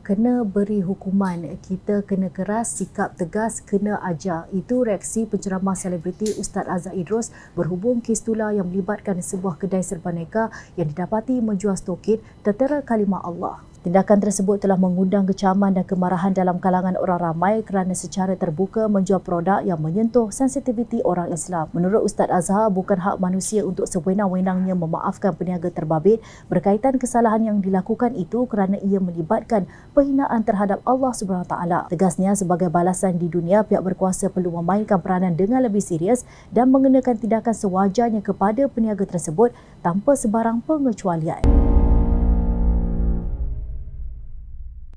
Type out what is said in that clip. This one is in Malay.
kena beri hukuman, kita kena keras, sikap tegas, kena ajar. Itu reaksi penceramah selebriti Ustaz Azhar Idros berhubung kes tular yang melibatkan sebuah kedai serbaneka yang didapati menjual stokit tertera kalimah Allah. Tindakan tersebut telah mengundang kecaman dan kemarahan dalam kalangan orang ramai kerana secara terbuka menjual produk yang menyentuh sensitiviti orang Islam. Menurut Ustaz Azhar, bukan hak manusia untuk sewenang-wenangnya memaafkan peniaga terbabit berkaitan kesalahan yang dilakukan itu kerana ia melibatkan penghinaan terhadap Allah Subhanahu Taala. Tegasnya, sebagai balasan di dunia, pihak berkuasa perlu memainkan peranan dengan lebih serius dan mengenakan tindakan sewajarnya kepada peniaga tersebut tanpa sebarang pengecualian.